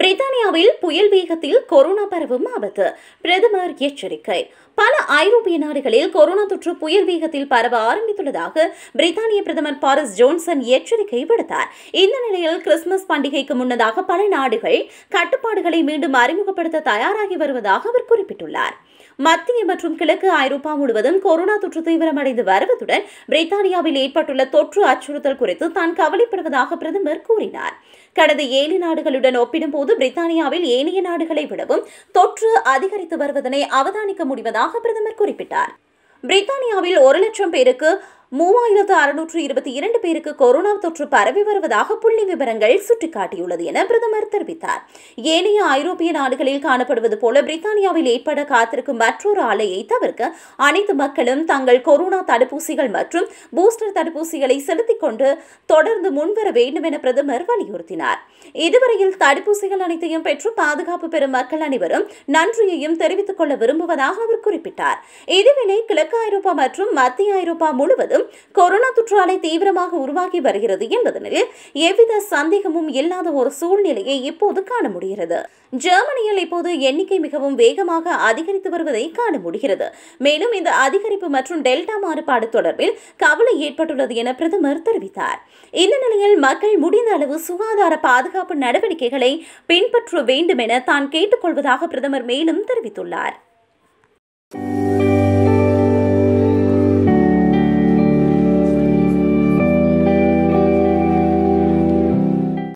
பிரித்தானியாவில் புயல் வேகத்தில் கொரோனா பரவும் ஆபத்து பிரதமர் எச்சரிக்கை பல ஐரோப்பிய நாடுகளில் கொரோனா தொற்று புயல் வேகத்தில் பரவ ஆரம்பித்துள்ளதாக பிரித்தானிய பிரதமர் பாரிஸ் ஜோன்சன் எச்சரிக்கை விடுத்தார் இந்த நிலையில் கிறிஸ்துமஸ் பண்டிகைக்கு முன்னதாக பல நாடுகள் கட்டுப்பாடுகளை மீண்டும் அறிமுகப்படுத்த தயாராகி வருவதாக அவர் குறிப்பிட்டுள்ளார் மத்திய மற்றும் கிழக்கு ஐரோப்பா முழுவதும் கொரோனா தொற்று தீவிரமடைந்து வருவதுடன் பிரித்தானியாவில் ஏற்பட்டுள்ள தொற்று அச்சுறுத்தல் குறித்து தான் கவலைப்படுவதாக பிரதமர் கூறினார் கடந்த ஏழு நாடுகளுடன் ஒப்பிடும்போது பிரித்தானியாவில் ஏனைய நாடுகளை விடவும் தொற்று அதிகரித்து வருவதனை அவதானிக்க முடிவதாக பிரதமர் குறிப்பிட்டார் பிரித்தானியாவில் ஒரு லட்சம் பேருக்கு மூவாயிரத்து அறுநூற்று இருபத்தி இரண்டு பேருக்கு கொரோனா தொற்று பரவி வருவதாக புள்ளி விவரங்கள் சுட்டிக்காட்டியுள்ளது என பிரதமர் தெரிவித்தார் ஏனைய ஐரோப்பிய நாடுகளில் காணப்படுவது போல பிரித்தானியாவில் ஏற்பட காத்திருக்கும் மற்றொரு ஆலையை தவிர்க்க அனைத்து மக்களும் தங்கள் கொரோனா தடுப்பூசிகள் மற்றும் பூஸ்டர் தடுப்பூசிகளை செலுத்திக் கொண்டு தொடர்ந்து முன்வர வேண்டும் என பிரதமர் வலியுறுத்தினார் இதுவரையில் தடுப்பூசிகள் அனைத்தையும் பெற்று பாதுகாப்பு பெறும் மக்கள் அனைவரும் நன்றியையும் தெரிவித்துக் கொள்ள விரும்புவதாக அவர் குறிப்பிட்டார் இதேவேளை கிழக்கு ஐரோப்பா மற்றும் மத்திய ஐரோப்பா முழுவதும் கொரோனா தொற்று அலை தீவிரமாக உருவாகி வருகிறது என்பதனில் எவ்வித சந்தேகமும் இல்லாத ஒரு சூழ்நிலையை இப்போது காண முடிகிறது ஜெர்மனியில் இப்போது எண்ணிக்கை மிகவும் வேகமாக அதிகரித்து வருவதை காண முடிகிறது மேலும் இந்த அதிகரிப்பு மற்றும் டெல்டா மாறுபாடு தொடர்பில் கவலை ஏற்பட்டுள்ளது என பிரதமர் தெரிவித்தார் இந்த நிலையில் மக்கள் முடிந்த அளவு சுகாதார பாதுகாப்பு நடவடிக்கைகளை பின்பற்ற வேண்டும் என தான் கேட்டுக்கொள்வதாக பிரதமர் மேலும் தெரிவித்துள்ளார்